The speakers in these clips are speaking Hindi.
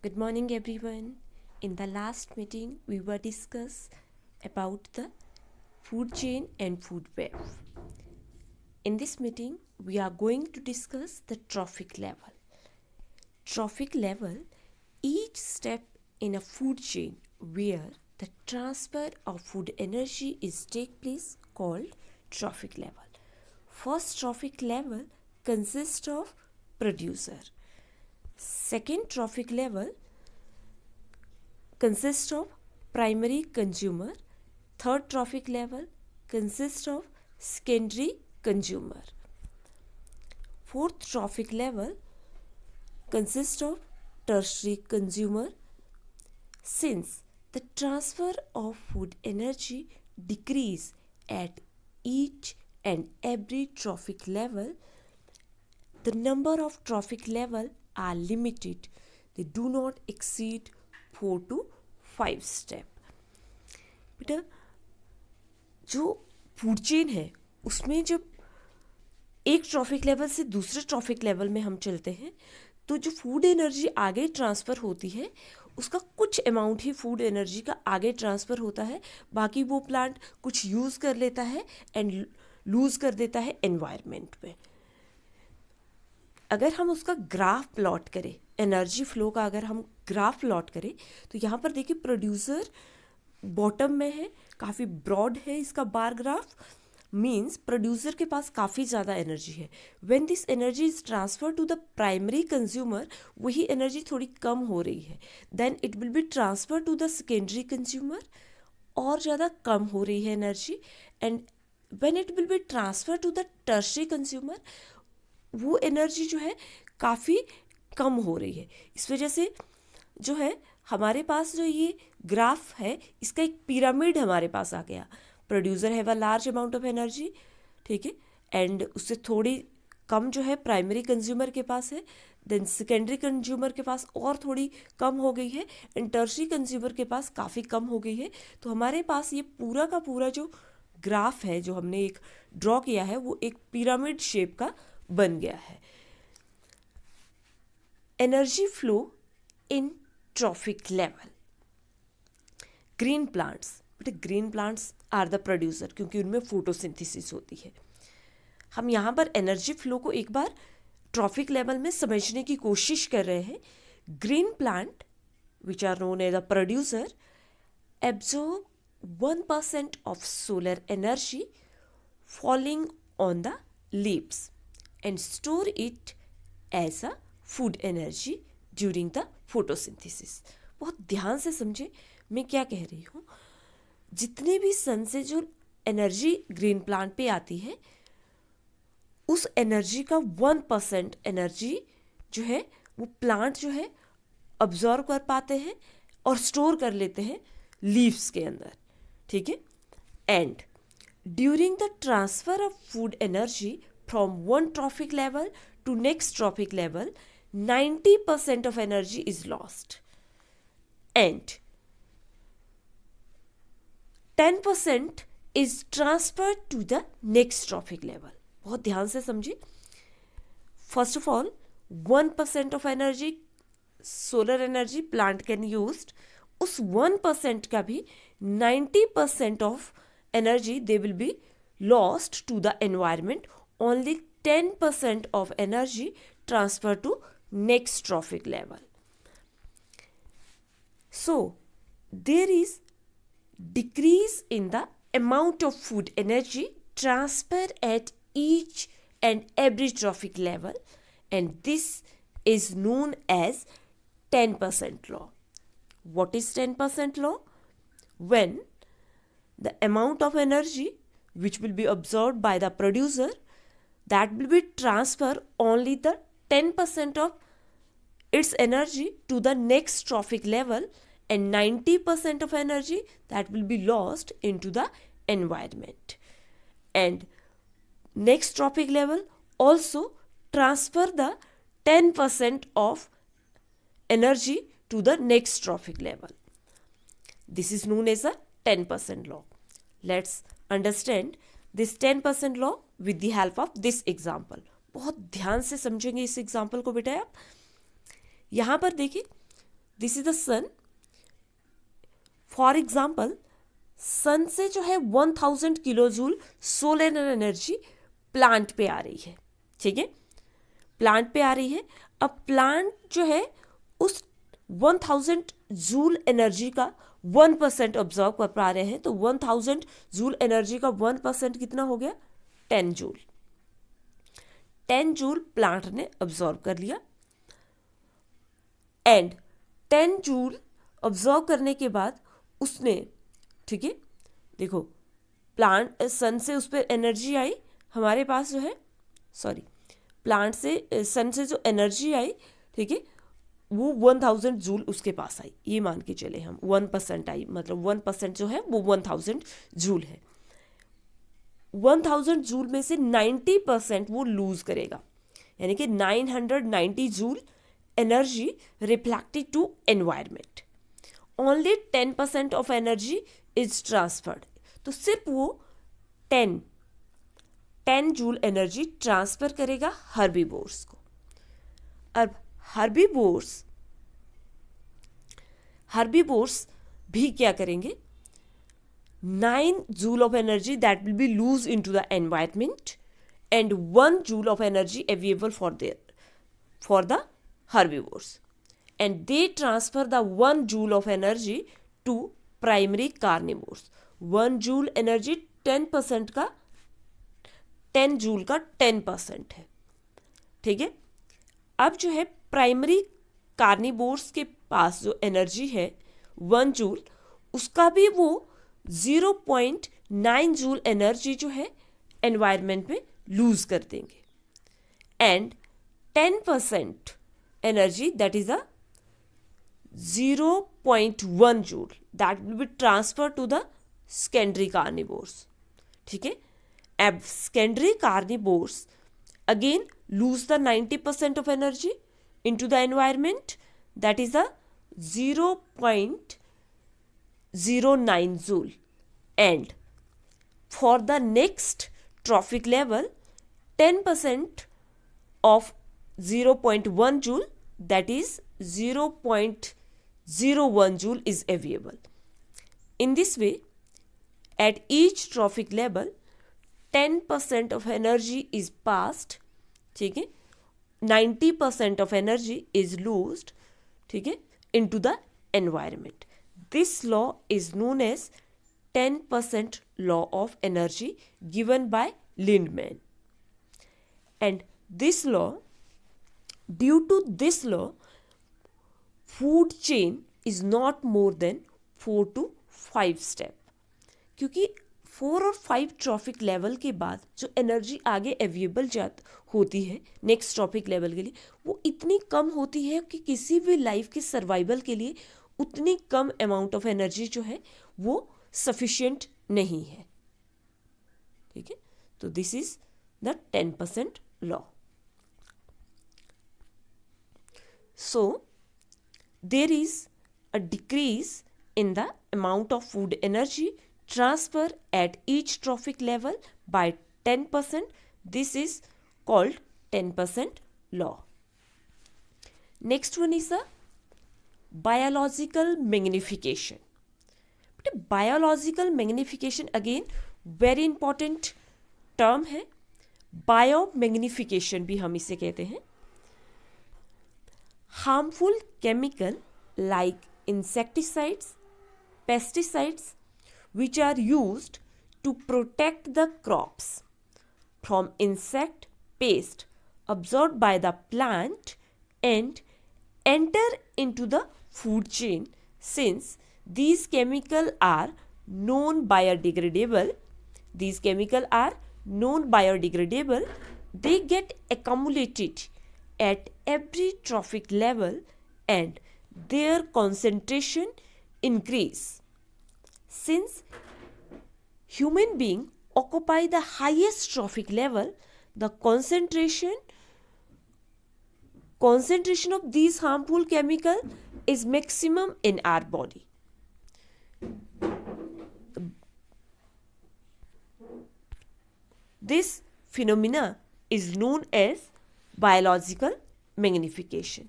Good morning everyone. In the last meeting we were discuss about the food chain and food web. In this meeting we are going to discuss the trophic level. Trophic level each step in a food chain where the transfer of food energy is take place called trophic level. First trophic level consists of producer Second trophic level consists of primary consumer. Third trophic level consists of secondary consumer. Fourth trophic level consists of tertiary consumer since the transfer of food energy decrease at each and every trophic level the number of trophic level are limited. They do not exceed 4 to 5 step. बेटा जो फूड चेन है उसमें जब एक ट्रॉफिक लेवल से दूसरे ट्रॉफिक लेवल में हम चलते हैं तो जो फूड एनर्जी आगे ट्रांसफ़र होती है उसका कुछ अमाउंट ही फूड एनर्जी का आगे ट्रांसफ़र होता है बाकी वो प्लांट कुछ यूज़ कर लेता है एंड लूज़ कर देता है एनवायरनमेंट में अगर हम उसका ग्राफ प्लॉट करें एनर्जी फ्लो का अगर हम ग्राफ प्लॉट करें तो यहाँ पर देखिए प्रोड्यूसर बॉटम में है काफ़ी ब्रॉड है इसका बार ग्राफ मीन्स प्रोड्यूसर के पास काफ़ी ज़्यादा एनर्जी है when this energy is transfer to the primary consumer वही एनर्जी थोड़ी कम हो रही है then it will be transfer to the secondary consumer और ज़्यादा कम हो रही है energy and when it will be transfer to the tertiary consumer वो एनर्जी जो है काफ़ी कम हो रही है इस वजह से जो है हमारे पास जो ये ग्राफ है इसका एक पिरामिड हमारे पास आ गया प्रोड्यूसर है वह लार्ज अमाउंट ऑफ एनर्जी ठीक है एंड उससे थोड़ी कम जो है प्राइमरी कंज्यूमर के पास है देन सेकेंडरी कंज्यूमर के पास और थोड़ी कम हो गई है एंड टर्सरी कंज्यूमर के पास काफ़ी कम हो गई है तो हमारे पास ये पूरा का पूरा जो ग्राफ है जो हमने एक ड्रॉ किया है वो एक पिरामिड शेप का बन गया है energy flow in trophic level green plants but green plants are the producer क्योंकि उनमें फोटोसिंथेसिस होती है हम यहाँ पर एनर्जी फ्लो को एक बार ट्रॉफिक लेवल में समझने की कोशिश कर रहे हैं green plant which are known as a producer absorb one percent of solar energy falling on the leaves and store it as a food energy during the photosynthesis. बहुत ध्यान से समझे मैं क्या कह रही हूँ जितने भी सन से जो एनर्जी ग्रीन प्लांट पे आती है उस एनर्जी का वन परसेंट एनर्जी जो है वो प्लांट जो है ऑब्जॉर्व कर पाते हैं और स्टोर कर लेते हैं लीव्स के अंदर ठीक है and during the transfer of food energy from one trophic level to next trophic level 90% of energy is lost and 10% is transferred to the next trophic level बहुत ध्यान से समझिए first of all one percent of energy solar energy plant can use उस वन परसेंट का भी ninety percent of energy they will be lost to the environment only 10% of energy transfer to next trophic level. So there is decrease in the amount of food energy transferred at each and every trophic level and this is known as 10% law. What is 10% law? When the amount of energy which will be absorbed by the producer that will be transfer only the 10% of its energy to the next trophic level and 90% of energy that will be lost into the environment and next trophic level also transfer the 10% of energy to the next trophic level this is known as a 10% law let's understand this 10% law with the help of this example बहुत ध्यान से समझेंगे इस एग्जाम्पल को बेटा आप यहाँ पर देखिए this is the sun for example sun से जो है one thousand kilojoule solar energy plant पे आ रही है ठीक है प्लांट पे आ रही है अब प्लांट जो है उस वन थाउजेंड जूल एनर्जी का वन परसेंट ऑब्जर्व कर पा रहे हैं तो वन थाउजेंड जूल एनर्जी का वन परसेंट कितना हो गया ten joule ten joule plant ने ऑब्जॉर्व कर लिया एंड टेन जूल ऑब्जॉर्व करने के बाद उसने ठीक है देखो प्लांट सन से उस पर एनर्जी आई हमारे पास जो है सॉरी प्लांट से सन से जो एनर्जी आई ठीक है वो वन थाउजेंड जूल उसके पास आई ये मान के चले हम वन परसेंट आई मतलब वन परसेंट जो है वो वन थाउजेंड जूल है 1000 जूल में से 90 परसेंट वो लूज करेगा यानी कि 990 joule energy reflected to environment only 10 percent of energy is transferred तो सिर्फ वो 10 10 जूल एनर्जी ट्रांसफर करेगा बोर्स को अब बोर्स हर्बी बोर्स भी क्या करेंगे nine joule of energy that will be lose into the environment and one joule of energy available for their for the herbivores and they transfer the one joule of energy to primary carnivores one joule energy 10 ka 10 joule ka 10 hai theek hai ab jo hai primary carnivores ke paas jo energy hai है joule uska bhi wo 0.9 joule energy जो है एनवायरनमेंट में लूज कर देंगे and 10 percent energy that is a 0.1 joule that will be transfer to the secondary carnivores ठीक है एब secondary carnivores again lose the 90% energy energy the the that is a zero point 0.09 joule and for the next trophic level 10% of 0.1 joule that is 0.01 joule is available. In this way at each trophic level 10% of energy is passed 90% of energy is lost, into the environment this law is known as ten percent law of energy given by Lindeman and this law due to this law food chain is not more than four to five step क्योंकि फोर और फाइव ट्रॉफिक लेवल के बाद जो एनर्जी आगे एवेलेबल जा होती है नेक्स्ट ट्रॉफिक लेवल के लिए वो इतनी कम होती है कि किसी भी लाइफ के सर्वाइवल के लिए उतनी कम अमाउंट ऑफ एनर्जी जो है वो सफिशियंट नहीं है ठीक है तो this is the ten percent law so there is a decrease in the amount of food energy transfer at each trophic level by ten percent this is called ten percent law next one is a biological magnification but biological magnification again very important term है बायो मैग्निफिकेशन भी हम इसे कहते हैं harmful chemical like insecticides pesticides which are used to protect the crops from insect pest absorbed by the plant and enter into the food chain since these chemical are non biodegradable these chemical are non biodegradable they get accumulated at every trophic level and their concentration increase since human being occupy the highest trophic level the concentration concentration of these harmful chemical is maximum in our body. This phenomena is known as biological magnification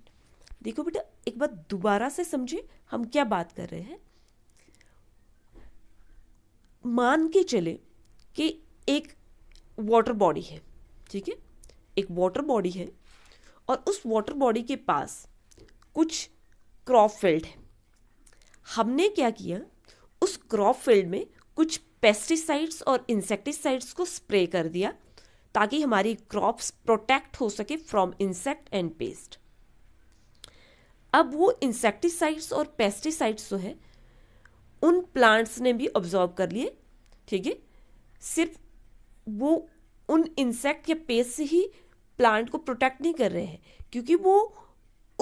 देखो बेटा एक बार दोबारा से समझे हम क्या बात कर रहे हैं मान के चले कि एक वाटर बॉडी है ठीक है एक वाटर बॉडी है और उस वाटर बॉडी के पास कुछ क्रॉप फील्ड है हमने क्या किया उस क्रॉप फील्ड में कुछ पेस्टिसाइड्स और इंसेक्टिसाइड्स को स्प्रे कर दिया ताकि हमारी क्रॉप्स प्रोटेक्ट हो सके फ्रॉम इंसेक्ट एंड पेस्ट अब वो इंसेक्टिसाइड्स और पेस्टिसाइड्स जो है उन प्लांट्स ने भी ऑब्जॉर्व कर लिए ठीक है सिर्फ वो उन इंसेक्ट या पेस्ट से ही प्लांट को प्रोटेक्ट नहीं कर रहे हैं क्योंकि वो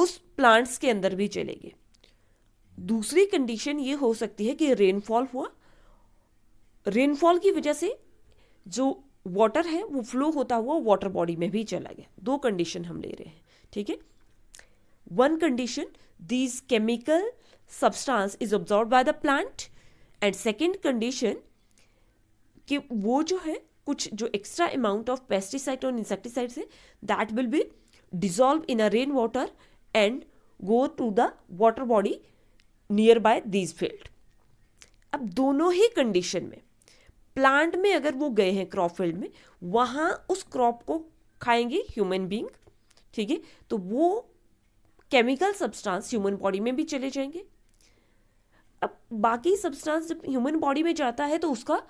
उस प्लांट्स के अंदर भी चलेगी दूसरी कंडीशन ये हो सकती है कि रेनफॉल हुआ रेनफॉल की वजह से जो वाटर है वो फ्लो होता हुआ वाटर बॉडी में भी चला गया दो कंडीशन हम ले रहे हैं ठीक है one condition these chemical substance is absorb by the plant and second condition कि वो जो है कुछ जो एक्स्ट्रा अमाउंट ऑफ पेस्टिसाइड और इंसेक्टिसाइड है that will be dissolve in a rain water and go to the water body nearby this field अब दोनों ही कंडीशन में प्लांट में अगर वो गए हैं क्रॉप फील्ड में वहाँ उस क्रॉप को खाएंगे ह्यूमन बींग ठीक है तो वो केमिकल सब्सटेंस ह्यूमन बॉडी में भी चले जाएंगे अब बाकी सब्सटेंस जब ह्यूमन बॉडी में जाता है तो उसका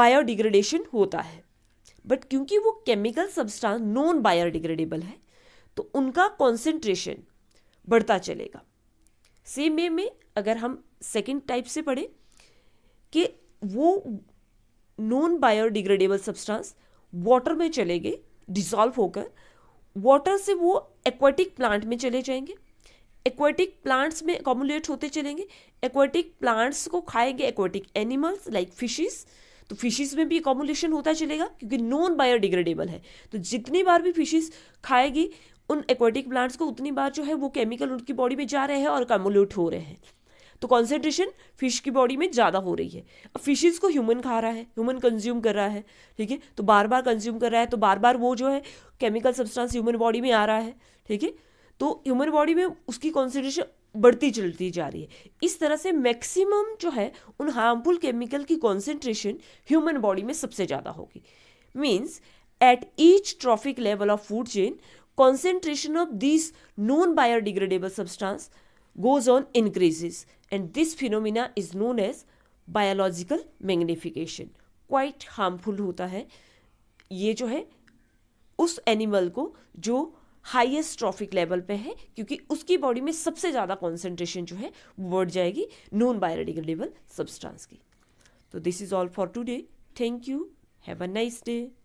बायोडिग्रेडेशन होता है बट क्योंकि वो केमिकल सब्सटेंस नॉन बायोडिग्रेडेबल है तो उनका कॉन्सेंट्रेशन बढ़ता चलेगा सेम वे में अगर हम सेकेंड टाइप से पढ़ें कि वो नॉन बायोडिग्रेडेबल सब्सटेंस वाटर में चले गए डिसॉल्व होकर वाटर से वो एक्वाटिक प्लांट में चले जाएंगे एक्वाटिक प्लांट्स में अकोमोलेट होते चलेंगे एक्वाटिक प्लांट्स को खाएंगे एक्वाटिक एनिमल्स लाइक फिशेस तो फिशेस में भी अकोमुलेशन होता चलेगा क्योंकि नॉन बायोडिग्रेडेबल है तो जितनी बार भी फिशेस खाएगी उन एक्वेटिक प्लांट्स को उतनी बार जो है वो केमिकल उनकी बॉडी में जा रहे हैं और कमोल्यूट हो रहे हैं तो कॉन्सेंट्रेशन फिश की बॉडी में ज़्यादा हो रही है अब फिशेज को ह्यूमन खा रहा है ह्यूमन कंज्यूम कर रहा है ठीक है तो बार बार कंज्यूम कर रहा है तो बार बार वो जो है केमिकल सब्सटेंस ह्यूमन बॉडी में आ रहा है ठीक है तो ह्यूमन बॉडी में उसकी कॉन्सेंट्रेशन बढ़ती चलती जा रही है इस तरह से मैक्सिमम जो है उन हार्मफुल केमिकल की कॉन्सेंट्रेशन ह्यूमन बॉडी में सबसे ज़्यादा होगी means at each trophic level of food chain concentration of these known biodegradable substance goes on increases and this phenomena is known as biological magnification quite harmful hota hai ye jo hai us animal ko jo highest trophic level पे है क्योंकि उसकी बॉडी में सबसे ज़्यादा कॉन्सेंट्रेशन जो है वो बढ़ जाएगी नॉन बायोडिग्रेडेबल सब्सटेंस की तो this is all for today thank you have a nice day